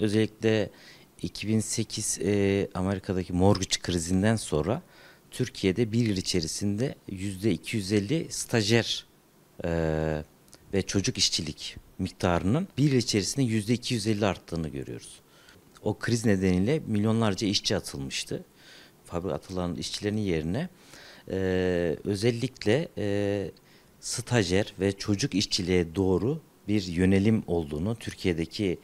Özellikle 2008 e, Amerika'daki mortgage krizinden sonra Türkiye'de bir yıl içerisinde yüzde 250 stajyer e, ve çocuk işçilik miktarının bir yıl içerisinde yüzde 250 arttığını görüyoruz. O kriz nedeniyle milyonlarca işçi atılmıştı. Fabrik atılan işçilerin yerine e, özellikle e, stajyer ve çocuk işçiliğe doğru bir yönelim olduğunu Türkiye'deki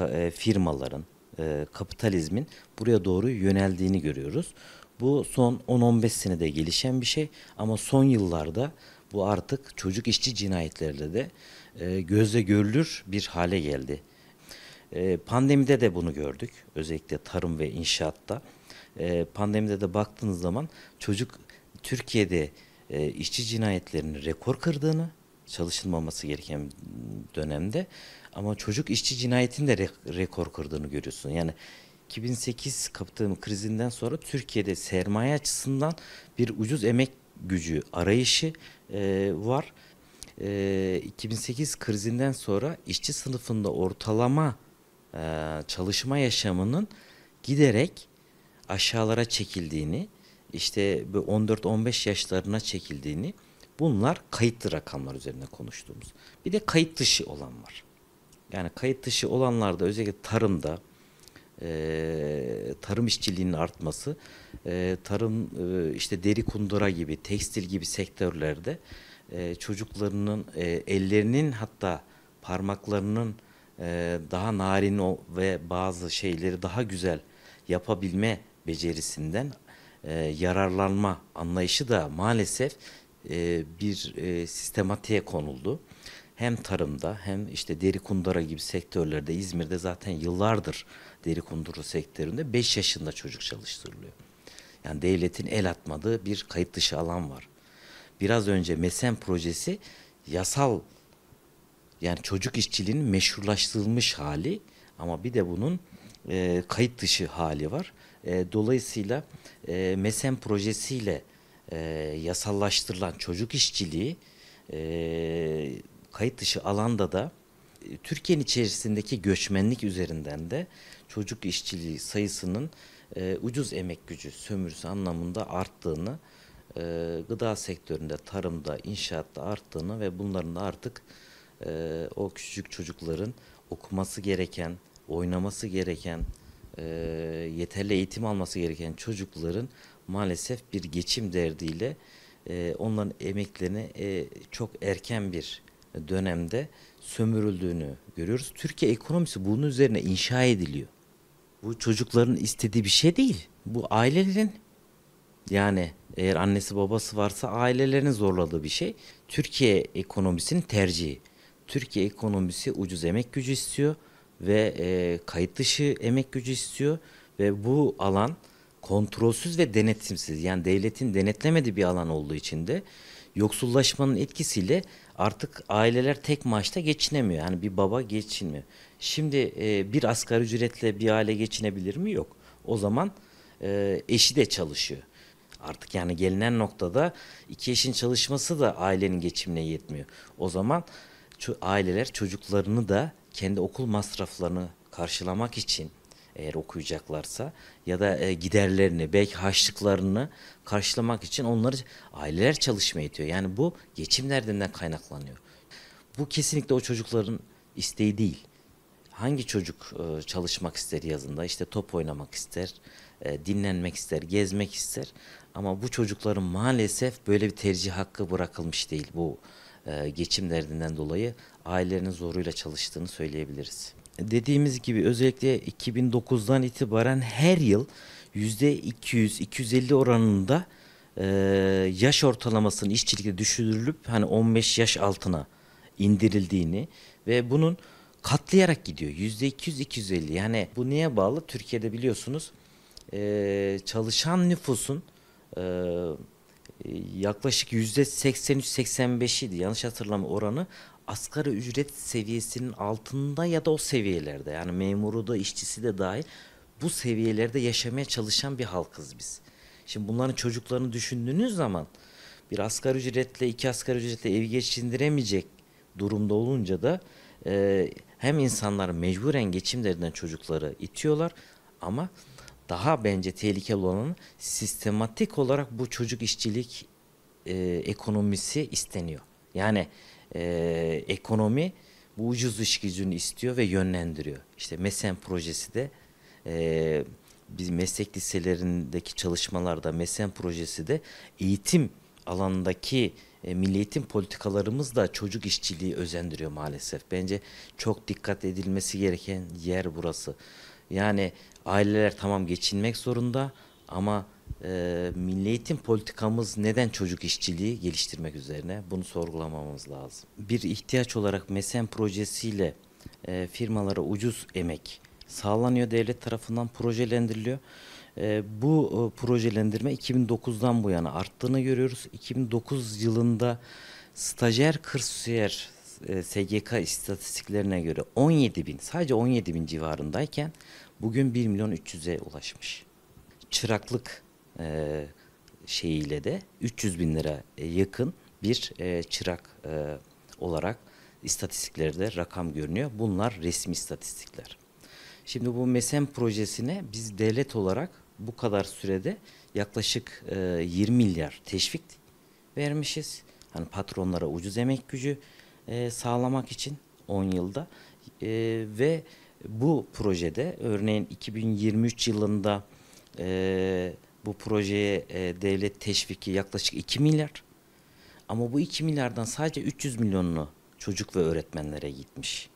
e, firmaların, e, kapitalizmin buraya doğru yöneldiğini görüyoruz. Bu son 10-15 senede gelişen bir şey ama son yıllarda bu artık çocuk işçi cinayetlerinde de e, gözle görülür bir hale geldi. Pandemide de bunu gördük. Özellikle tarım ve inşaatta. Pandemide de baktığınız zaman çocuk Türkiye'de işçi cinayetlerini rekor kırdığını, çalışılmaması gereken dönemde ama çocuk işçi cinayetinde de rekor kırdığını görüyorsun. Yani 2008 kapitalizm krizinden sonra Türkiye'de sermaye açısından bir ucuz emek gücü arayışı e, var. E, 2008 krizinden sonra işçi sınıfında ortalama e, çalışma yaşamının giderek aşağılara çekildiğini, işte 14-15 yaşlarına çekildiğini bunlar kayıtlı rakamlar üzerine konuştuğumuz. Bir de kayıt dışı olan var. Yani kayıt dışı olanlarda özellikle tarımda e, tarım işçiliğinin artması, e, tarım e, işte deri kundura gibi, tekstil gibi sektörlerde e, çocuklarının e, ellerinin hatta parmaklarının e, daha narin o ve bazı şeyleri daha güzel yapabilme becerisinden e, yararlanma anlayışı da maalesef e, bir e, sistematiğe konuldu hem tarımda hem işte deri kundura gibi sektörlerde İzmir'de zaten yıllardır deri kunduru sektöründe 5 yaşında çocuk çalıştırılıyor. Yani devletin el atmadığı bir kayıt dışı alan var. Biraz önce MESEM projesi yasal yani çocuk işçiliğinin meşrulaştırılmış hali ama bir de bunun e, kayıt dışı hali var. E, dolayısıyla e, MESEM projesiyle e, yasallaştırılan çocuk işçiliği e, kayıt dışı alanda da e, Türkiye'nin içerisindeki göçmenlik üzerinden de çocuk işçiliği sayısının e, ucuz emek gücü sömürüsü anlamında arttığını, e, gıda sektöründe, tarımda, inşaatta arttığını ve bunların da artık e, o küçük çocukların okuması gereken, oynaması gereken, e, yeterli eğitim alması gereken çocukların maalesef bir geçim derdiyle e, onların emeklerini e, çok erken bir dönemde sömürüldüğünü görüyoruz. Türkiye ekonomisi bunun üzerine inşa ediliyor. Bu çocukların istediği bir şey değil. Bu ailelerin yani eğer annesi babası varsa ailelerin zorladığı bir şey. Türkiye ekonomisinin tercihi. Türkiye ekonomisi ucuz emek gücü istiyor ve e, kayıt dışı emek gücü istiyor ve bu alan kontrolsüz ve denetimsiz yani devletin denetlemediği bir alan olduğu için de yoksullaşmanın etkisiyle artık aileler tek maaşta geçinemiyor. Yani bir baba geçinmiyor. Şimdi e, bir asgari ücretle bir aile geçinebilir mi? Yok. O zaman e, eşi de çalışıyor. Artık yani gelinen noktada iki eşin çalışması da ailenin geçimine yetmiyor. O zaman aileler çocuklarını da kendi okul masraflarını karşılamak için eğer okuyacaklarsa ya da e, giderlerini belki harçlıklarını karşılamak için onları aileler çalışmaya itiyor. Yani bu geçim nereden kaynaklanıyor? Bu kesinlikle o çocukların isteği değil. Hangi çocuk e, çalışmak ister yazında? İşte top oynamak ister, e, dinlenmek ister, gezmek ister. Ama bu çocukların maalesef böyle bir tercih hakkı bırakılmış değil. Bu e, geçim derdinden dolayı ailelerinin zoruyla çalıştığını söyleyebiliriz dediğimiz gibi özellikle 2009'dan itibaren her yıl %200-250 oranında e, yaş ortalamasının işçilikte düşürülüp hani 15 yaş altına indirildiğini ve bunun katlayarak gidiyor. %200-250 yani bu neye bağlı? Türkiye'de biliyorsunuz e, çalışan nüfusun e, yaklaşık %83-85 idi yanlış hatırlama oranı asgari ücret seviyesinin altında ya da o seviyelerde yani memuru da işçisi de dahil bu seviyelerde yaşamaya çalışan bir halkız biz. Şimdi bunların çocuklarını düşündüğünüz zaman bir asgari ücretle iki asgari ücretle evi geçindiremeyecek durumda olunca da e, hem insanlar mecburen geçimlerinden çocukları itiyorlar ama daha bence tehlikeli olan sistematik olarak bu çocuk işçilik e, ekonomisi isteniyor. Yani e, ekonomi bu ucuz iş gücünü istiyor ve yönlendiriyor. İşte MESEN projesi de e, biz meslek liselerindeki çalışmalarda MESEN projesi de eğitim alandaki e, milli eğitim politikalarımız da çocuk işçiliği özendiriyor maalesef. Bence çok dikkat edilmesi gereken yer burası. Yani aileler tamam geçinmek zorunda ama e, milli eğitim politikamız neden çocuk işçiliği geliştirmek üzerine bunu sorgulamamız lazım. Bir ihtiyaç olarak MESEN projesiyle e, firmalara ucuz emek sağlanıyor devlet tarafından projelendiriliyor. E, bu e, projelendirme 2009'dan bu yana arttığını görüyoruz. 2009 yılında stajyer kırsiyer e, SGK istatistiklerine göre 17 bin sadece 17 bin civarındayken bugün 1 milyon 300'e ulaşmış. Çıraklık e, şeyiyle de 300 bin lira e, yakın bir e, çırak e, olarak istatistiklerde rakam görünüyor. Bunlar resmi istatistikler. Şimdi bu MESEM projesine biz devlet olarak bu kadar sürede yaklaşık e, 20 milyar teşvik vermişiz. Hani patronlara ucuz emek gücü e, sağlamak için 10 yılda e, ve bu projede örneğin 2023 yılında eee bu projeye e, devlet teşviki yaklaşık 2 milyar. Ama bu 2 milyardan sadece 300 milyonunu çocuk ve öğretmenlere gitmiş.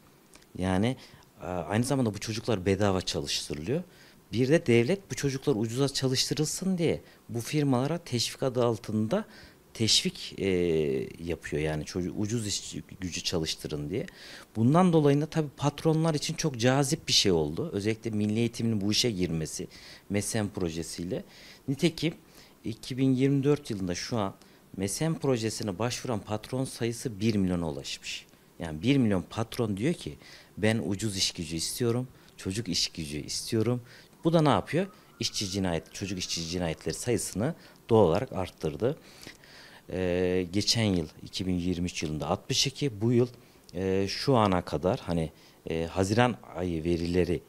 Yani e, aynı zamanda bu çocuklar bedava çalıştırılıyor. Bir de devlet bu çocuklar ucuza çalıştırılsın diye bu firmalara teşvik adı altında teşvik e, yapıyor yani çocuğu ucuz iş gücü çalıştırın diye. Bundan dolayı da tabii patronlar için çok cazip bir şey oldu. Özellikle milli eğitimin bu işe girmesi MESEM projesiyle. Nitekim 2024 yılında şu an MESEM projesine başvuran patron sayısı 1 milyona ulaşmış. Yani 1 milyon patron diyor ki ben ucuz iş gücü istiyorum, çocuk iş gücü istiyorum. Bu da ne yapıyor? İşçi cinayet, çocuk işçi cinayetleri sayısını doğal olarak arttırdı. Ee, geçen yıl 2023 yılında 62 bu yıl e, şu ana kadar hani e, Haziran ayı verileri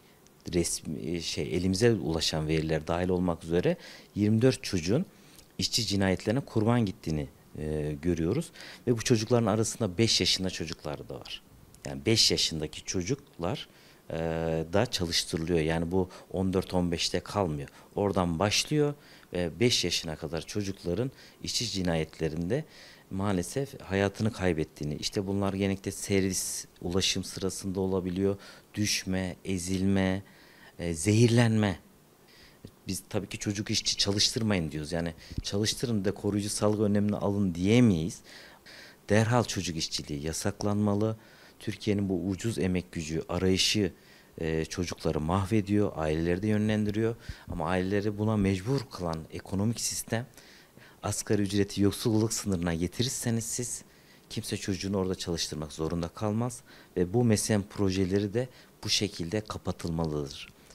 resmi e, şey elimize ulaşan veriler dahil olmak üzere 24 çocuğun işçi cinayetlerine kurban gittiğini e, görüyoruz ve bu çocukların arasında 5 yaşında çocuklar da var. Yani 5 yaşındaki çocuklar e, da çalıştırılıyor. Yani bu 14-15'te kalmıyor. Oradan başlıyor ve 5 yaşına kadar çocukların işçi cinayetlerinde maalesef hayatını kaybettiğini, işte bunlar genellikle servis, ulaşım sırasında olabiliyor, düşme, ezilme, e, zehirlenme. Biz tabii ki çocuk işçi çalıştırmayın diyoruz. Yani çalıştırın da koruyucu salgı önlemini alın diyemeyiz. Derhal çocuk işçiliği yasaklanmalı. Türkiye'nin bu ucuz emek gücü arayışı e, çocukları mahvediyor, aileleri de yönlendiriyor. Ama aileleri buna mecbur kılan ekonomik sistem asgari ücreti yoksulluk sınırına getirirseniz siz kimse çocuğunu orada çalıştırmak zorunda kalmaz ve bu mesem projeleri de bu şekilde kapatılmalıdır.